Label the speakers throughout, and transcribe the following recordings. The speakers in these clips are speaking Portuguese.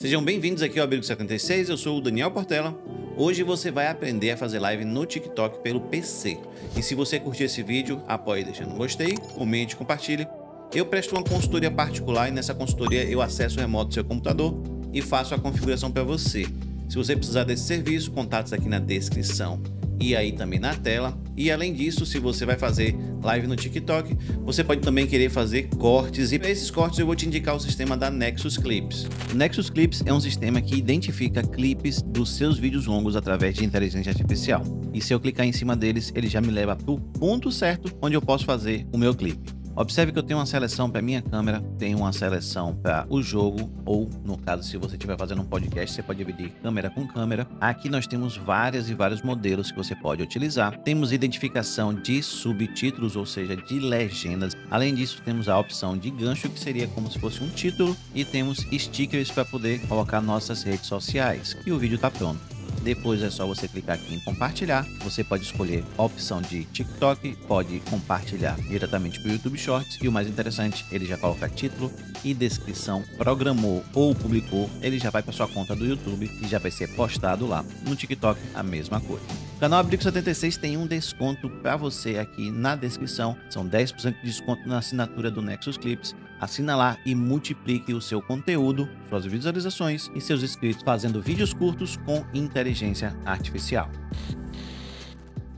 Speaker 1: Sejam bem-vindos aqui ao Abrigo 76, eu sou o Daniel Portela. Hoje você vai aprender a fazer live no TikTok pelo PC. E se você curtiu esse vídeo, apoie deixando um gostei, comente, compartilhe. Eu presto uma consultoria particular e nessa consultoria eu acesso remoto o seu computador e faço a configuração para você. Se você precisar desse serviço, contatos aqui na descrição e aí também na tela. E além disso, se você vai fazer live no TikTok, você pode também querer fazer cortes. E para esses cortes eu vou te indicar o sistema da Nexus Clips. Nexus Clips é um sistema que identifica clipes dos seus vídeos longos através de inteligência artificial. E se eu clicar em cima deles, ele já me leva para o ponto certo onde eu posso fazer o meu clipe. Observe que eu tenho uma seleção para minha câmera, tenho uma seleção para o jogo, ou no caso, se você estiver fazendo um podcast, você pode dividir câmera com câmera. Aqui nós temos várias e vários modelos que você pode utilizar. Temos identificação de subtítulos, ou seja, de legendas. Além disso, temos a opção de gancho, que seria como se fosse um título, e temos stickers para poder colocar nossas redes sociais. E o vídeo está pronto. Depois é só você clicar aqui em compartilhar. Você pode escolher a opção de TikTok, pode compartilhar diretamente para o YouTube Shorts e o mais interessante, ele já coloca título e descrição, programou ou publicou, ele já vai para sua conta do YouTube e já vai ser postado lá. No TikTok a mesma coisa. O canal Abrigo 76 tem um desconto para você aqui na descrição. São 10% de desconto na assinatura do Nexus Clips Assina lá e multiplique o seu conteúdo, suas visualizações e seus inscritos fazendo vídeos curtos com inteligência artificial.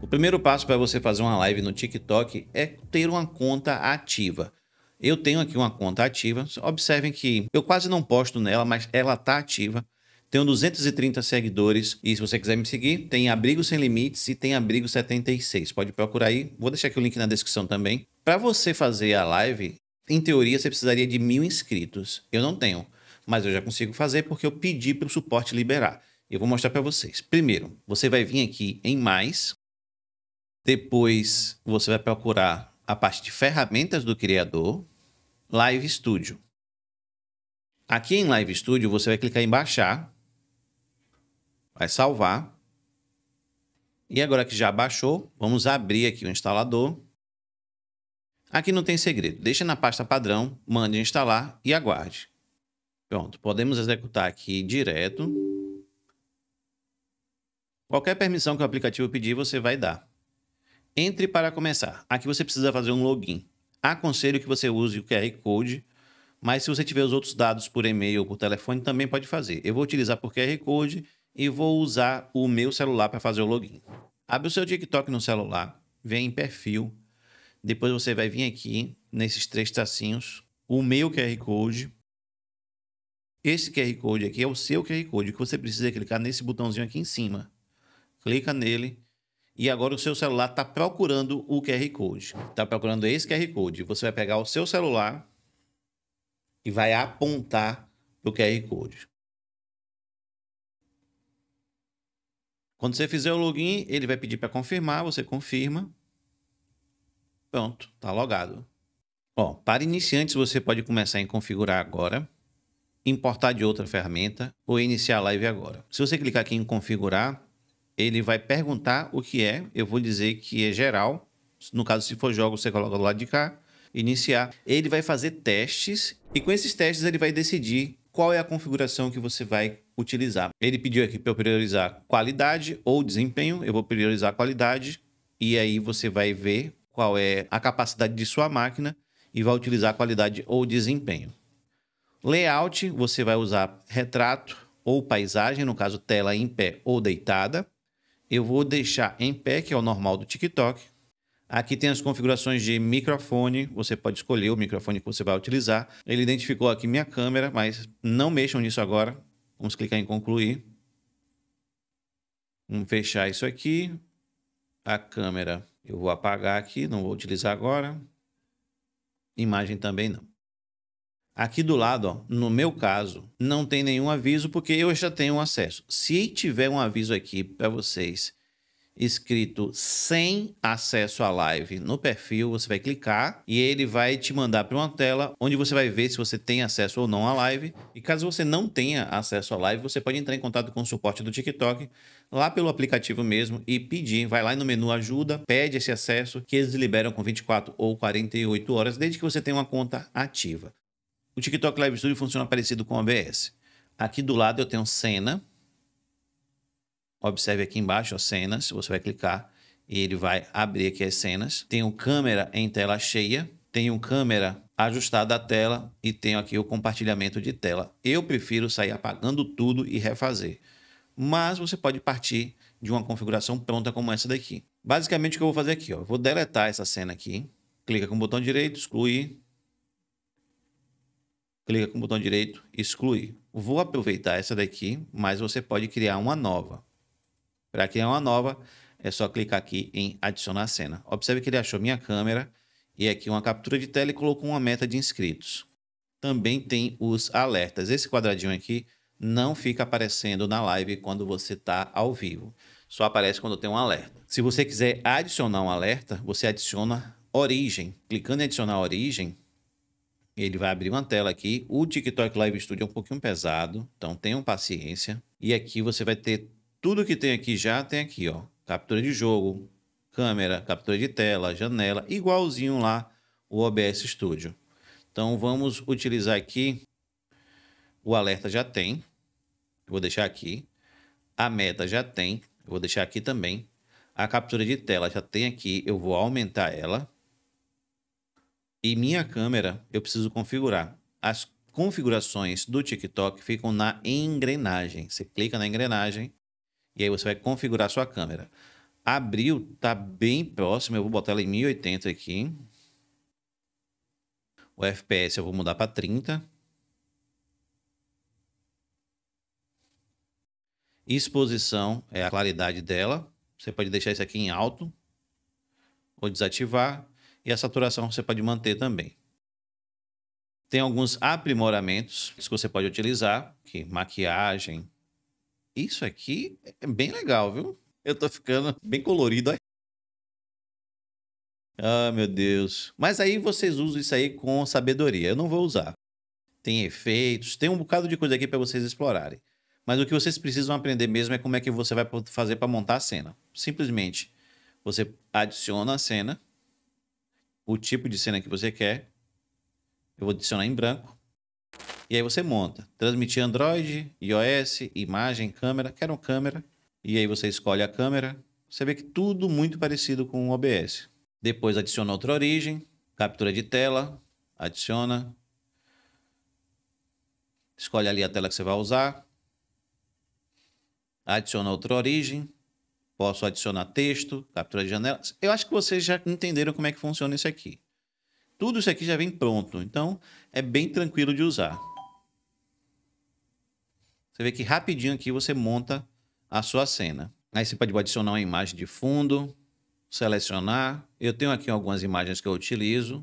Speaker 1: O primeiro passo para você fazer uma live no TikTok é ter uma conta ativa. Eu tenho aqui uma conta ativa. Observem que eu quase não posto nela, mas ela está ativa. Tenho 230 seguidores e se você quiser me seguir, tem Abrigo Sem Limites e tem Abrigo 76. Pode procurar aí, vou deixar aqui o link na descrição também. Para você fazer a live, em teoria, você precisaria de mil inscritos. Eu não tenho, mas eu já consigo fazer porque eu pedi para o suporte liberar. Eu vou mostrar para vocês. Primeiro, você vai vir aqui em mais. Depois, você vai procurar a parte de ferramentas do criador, Live Studio. Aqui em Live Studio, você vai clicar em baixar, vai salvar. E agora que já baixou, vamos abrir aqui o instalador. Aqui não tem segredo. Deixa na pasta padrão, mande instalar e aguarde. Pronto, podemos executar aqui direto. Qualquer permissão que o aplicativo pedir, você vai dar. Entre para começar. Aqui você precisa fazer um login. Aconselho que você use o QR Code, mas se você tiver os outros dados por e-mail ou por telefone, também pode fazer. Eu vou utilizar por QR Code e vou usar o meu celular para fazer o login. Abre o seu TikTok no celular, vem em perfil, depois você vai vir aqui nesses três tracinhos, o meu QR Code. Esse QR Code aqui é o seu QR Code, que você precisa é clicar nesse botãozinho aqui em cima. Clica nele e agora o seu celular está procurando o QR Code. Está procurando esse QR Code. Você vai pegar o seu celular e vai apontar para o QR Code. Quando você fizer o login, ele vai pedir para confirmar, você confirma. Pronto, tá logado. Ó, para iniciantes você pode começar em configurar agora, importar de outra ferramenta ou iniciar a live agora. Se você clicar aqui em configurar, ele vai perguntar o que é, eu vou dizer que é geral, no caso se for jogo você coloca do lado de cá, iniciar. Ele vai fazer testes e com esses testes ele vai decidir qual é a configuração que você vai utilizar. Ele pediu aqui para eu priorizar qualidade ou desempenho, eu vou priorizar qualidade e aí você vai ver qual é a capacidade de sua máquina e vai utilizar qualidade ou desempenho. Layout, você vai usar retrato ou paisagem, no caso tela em pé ou deitada. Eu vou deixar em pé, que é o normal do TikTok. Aqui tem as configurações de microfone, você pode escolher o microfone que você vai utilizar. Ele identificou aqui minha câmera, mas não mexam nisso agora. Vamos clicar em concluir. Vamos fechar isso aqui. A câmera eu vou apagar aqui, não vou utilizar agora. Imagem também não. Aqui do lado, ó, no meu caso, não tem nenhum aviso porque eu já tenho acesso. Se tiver um aviso aqui para vocês escrito sem acesso à live no perfil, você vai clicar e ele vai te mandar para uma tela onde você vai ver se você tem acesso ou não à live. E caso você não tenha acesso à live, você pode entrar em contato com o suporte do TikTok lá pelo aplicativo mesmo e pedir. Vai lá no menu ajuda, pede esse acesso que eles liberam com 24 ou 48 horas, desde que você tenha uma conta ativa. O TikTok Live Studio funciona parecido com o OBS. Aqui do lado eu tenho cena, Observe aqui embaixo, as cenas, você vai clicar e ele vai abrir aqui as cenas. Tem um câmera em tela cheia, tem um câmera ajustada à tela e tenho aqui o compartilhamento de tela. Eu prefiro sair apagando tudo e refazer. Mas você pode partir de uma configuração pronta como essa daqui. Basicamente o que eu vou fazer aqui, ó, vou deletar essa cena aqui, clica com o botão direito, excluir, clica com o botão direito, excluir. Vou aproveitar essa daqui, mas você pode criar uma nova. Para criar é uma nova, é só clicar aqui em adicionar cena. Observe que ele achou minha câmera e aqui uma captura de tela e colocou uma meta de inscritos. Também tem os alertas. Esse quadradinho aqui não fica aparecendo na live quando você está ao vivo. Só aparece quando tem um alerta. Se você quiser adicionar um alerta, você adiciona origem. Clicando em adicionar origem, ele vai abrir uma tela aqui. O TikTok Live Studio é um pouquinho pesado, então tenham paciência. E aqui você vai ter tudo que tem aqui já tem aqui, ó. Captura de jogo, câmera, captura de tela, janela, igualzinho lá o OBS Studio. Então vamos utilizar aqui o alerta já tem, vou deixar aqui. A meta já tem, vou deixar aqui também. A captura de tela já tem aqui, eu vou aumentar ela. E minha câmera eu preciso configurar. As configurações do TikTok ficam na engrenagem. Você clica na engrenagem, e aí você vai configurar sua câmera. Abril tá bem próximo, eu vou botar ela em 1080 aqui. O FPS eu vou mudar para 30. Exposição é a claridade dela. Você pode deixar isso aqui em alto ou desativar. E a saturação você pode manter também. Tem alguns aprimoramentos que você pode utilizar, que maquiagem, isso aqui é bem legal, viu? Eu tô ficando bem colorido. Ah, meu Deus. Mas aí vocês usam isso aí com sabedoria. Eu não vou usar. Tem efeitos, tem um bocado de coisa aqui para vocês explorarem. Mas o que vocês precisam aprender mesmo é como é que você vai fazer para montar a cena. Simplesmente você adiciona a cena, o tipo de cena que você quer. Eu vou adicionar em branco. E aí você monta. Transmitir Android, iOS, imagem, câmera. Quero uma câmera. E aí você escolhe a câmera. Você vê que tudo muito parecido com o OBS. Depois adiciona outra origem, captura de tela, adiciona. Escolhe ali a tela que você vai usar. Adiciona outra origem. Posso adicionar texto, captura de janela. Eu acho que vocês já entenderam como é que funciona isso aqui. Tudo isso aqui já vem pronto, então é bem tranquilo de usar. Você vê que rapidinho aqui você monta a sua cena. Aí você pode adicionar uma imagem de fundo, selecionar. Eu tenho aqui algumas imagens que eu utilizo.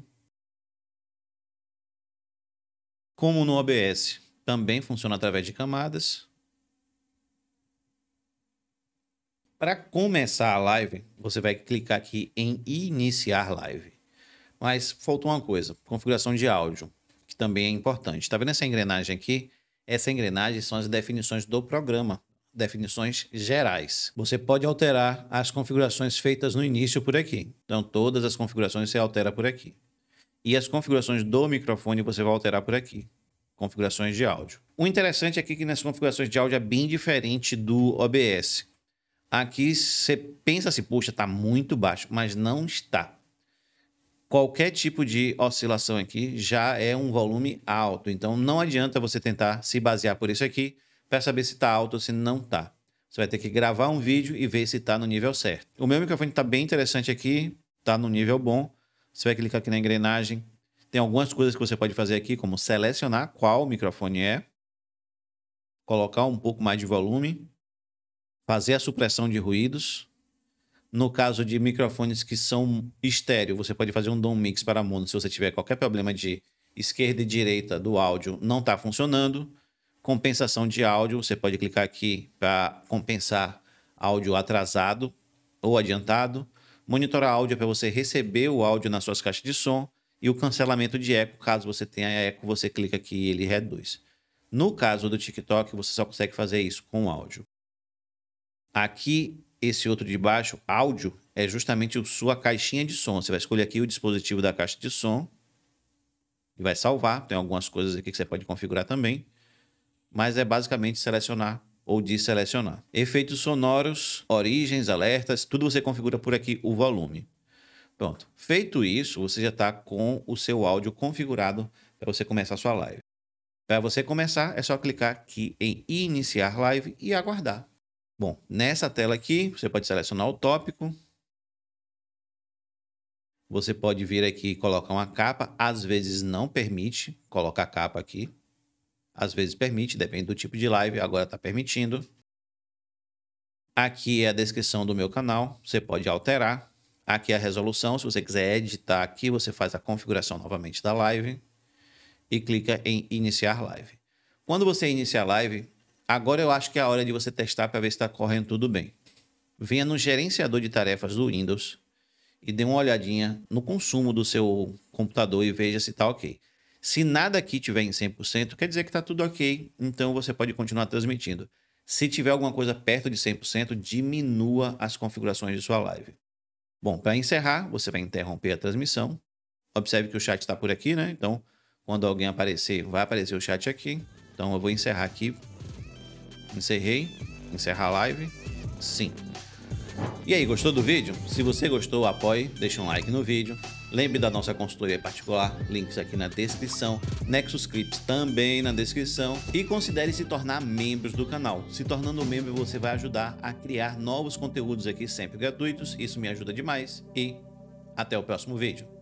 Speaker 1: Como no OBS, também funciona através de camadas. Para começar a live, você vai clicar aqui em iniciar live. Mas faltou uma coisa, configuração de áudio, que também é importante. Está vendo essa engrenagem aqui? Essa engrenagem são as definições do programa, definições gerais. Você pode alterar as configurações feitas no início por aqui. Então, todas as configurações você altera por aqui. E as configurações do microfone você vai alterar por aqui. Configurações de áudio. O interessante aqui é que nas configurações de áudio é bem diferente do OBS. Aqui você pensa se assim, puxa, está muito baixo, mas não está qualquer tipo de oscilação aqui já é um volume alto. Então não adianta você tentar se basear por isso aqui para saber se está alto ou se não está. Você vai ter que gravar um vídeo e ver se está no nível certo. O meu microfone está bem interessante aqui, está no nível bom. Você vai clicar aqui na engrenagem. Tem algumas coisas que você pode fazer aqui, como selecionar qual microfone é, colocar um pouco mais de volume, fazer a supressão de ruídos, no caso de microfones que são estéreo, você pode fazer um dom mix para mono se você tiver qualquer problema de esquerda e direita do áudio não está funcionando. Compensação de áudio, você pode clicar aqui para compensar áudio atrasado ou adiantado. Monitorar áudio é para você receber o áudio nas suas caixas de som. E o cancelamento de eco, caso você tenha eco, você clica aqui e ele reduz. No caso do TikTok, você só consegue fazer isso com áudio. Aqui esse outro de baixo, áudio, é justamente a sua caixinha de som. Você vai escolher aqui o dispositivo da caixa de som e vai salvar. Tem algumas coisas aqui que você pode configurar também, mas é basicamente selecionar ou desselecionar. Efeitos sonoros, origens, alertas, tudo você configura por aqui o volume. Pronto. Feito isso, você já está com o seu áudio configurado para você começar a sua live. Para você começar, é só clicar aqui em iniciar live e aguardar. Bom, nessa tela aqui, você pode selecionar o tópico. Você pode vir aqui e colocar uma capa. Às vezes não permite colocar capa aqui. Às vezes permite, depende do tipo de live. Agora está permitindo. Aqui é a descrição do meu canal. Você pode alterar. Aqui é a resolução. Se você quiser editar aqui, você faz a configuração novamente da live. E clica em iniciar live. Quando você iniciar a live, Agora eu acho que é a hora de você testar para ver se está correndo tudo bem. Venha no gerenciador de tarefas do Windows e dê uma olhadinha no consumo do seu computador e veja se está ok. Se nada aqui tiver em 100%, quer dizer que está tudo ok, então você pode continuar transmitindo. Se tiver alguma coisa perto de 100%, diminua as configurações de sua live. Bom, para encerrar, você vai interromper a transmissão. Observe que o chat está por aqui, né? Então, quando alguém aparecer, vai aparecer o chat aqui. Então, eu vou encerrar aqui Encerrei. Encerrar a live. Sim. E aí, gostou do vídeo? Se você gostou, apoie, deixe um like no vídeo. Lembre da nossa consultoria particular, links aqui na descrição, Nexus Clips também na descrição e considere se tornar membros do canal. Se tornando membro, você vai ajudar a criar novos conteúdos aqui sempre gratuitos, isso me ajuda demais e até o próximo vídeo.